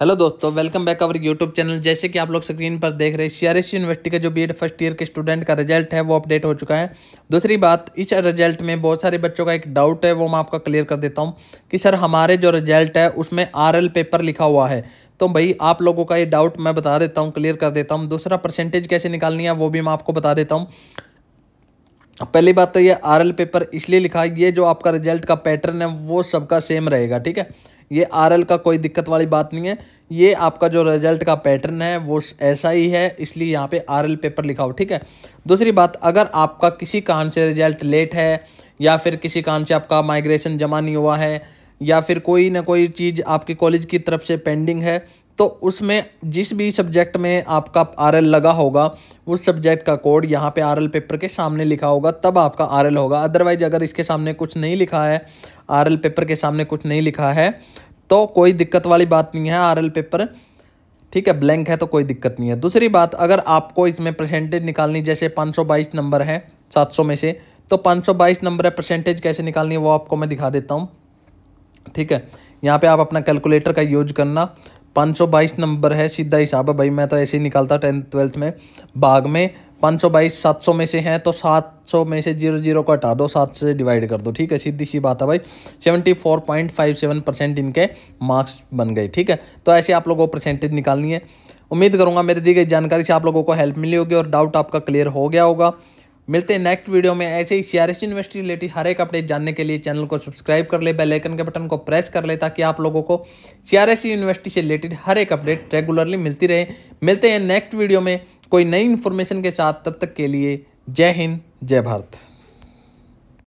hello दोस्तों welcome back our YouTube channel जैसे कि आप लोग स्क्रीन पर देख रहे हैं सीआरएस यूनिवर्सिटी का जो बीएड फर्स्ट ईयर के स्टूडेंट का रिजल्ट है वो अपडेट हो चुका है दूसरी बात इस रिजल्ट में बहुत सारे बच्चों का एक डाउट है वो मैं आपका क्लियर कर देता हूँ कि सर हमारे जो रिजल्ट है उसमें आर पेपर लिखा हुआ है तो भाई आप लोगों का ये डाउट मैं बता देता हूँ क्लियर कर देता हूँ दूसरा परसेंटेज कैसे निकालनी है वो भी मैं आपको बता देता हूँ पहली बात तो ये आर पेपर इसलिए लिखा है ये जो आपका रिजल्ट का पैटर्न है वो सबका सेम रहेगा ठीक है ये आर का कोई दिक्कत वाली बात नहीं है ये आपका जो रिजल्ट का पैटर्न है वो ऐसा ही है इसलिए यहाँ पे आर पेपर लिखा हो ठीक है दूसरी बात अगर आपका किसी कारण से रिजल्ट लेट है या फिर किसी कारण से आपका माइग्रेशन जमा नहीं हुआ है या फिर कोई ना कोई चीज़ आपके कॉलेज की तरफ से पेंडिंग है तो उसमें जिस भी सब्जेक्ट में आपका आर लगा होगा उस सब्जेक्ट का कोड यहाँ पे आर पेपर के सामने लिखा होगा तब आपका आर होगा अदरवाइज अगर इसके सामने कुछ नहीं लिखा है आर पेपर के सामने कुछ नहीं लिखा है तो कोई दिक्कत वाली बात नहीं है आर पेपर ठीक है ब्लैंक है तो कोई दिक्कत नहीं है दूसरी बात अगर आपको इसमें परसेंटेज निकालनी जैसे पाँच नंबर है सात में से तो पाँच नंबर है परसेंटेज कैसे निकालनी है वो आपको मैं दिखा देता हूँ ठीक है यहाँ पे आप अपना कैलकुलेटर का यूज करना 522 नंबर है सीधा हिसाब है भाई मैं तो ऐसे ही निकालता टेंथ ट्वेल्थ में भाग में पाँच सौ बाईस सात सौ में से हैं तो सात सौ में से जीरो जीरो को हटा दो सात से डिवाइड कर दो ठीक है सीधी सी बात है भाई seventy four point five seven percent इनके मार्क्स बन गए ठीक है तो ऐसे आप लोगों को परसेंटेज निकालनी है उम्मीद करूँगा मेरे दी गई जानकारी से आप लोगों को हेल्प मिली होगी और डाउट आपका क्लियर हो गया होगा मिलते हैं नेक्स्ट वीडियो में ऐसे ही C R S university related हर एक अपडेट जानने के लिए चैनल को सब्सक्राइब कर ले बेल आइकन के बटन को प्रेस कर ले ताकि आप लोगों को सी आर एस यूनिवर्सिटी से रिलेटेड हर एक अपडेट रेगुलरली मिलती रहे मिलते हैं नेक्स्ट वीडियो में कोई नई इन्फॉर्मेशन के साथ तब तक के लिए जय हिंद जय भारत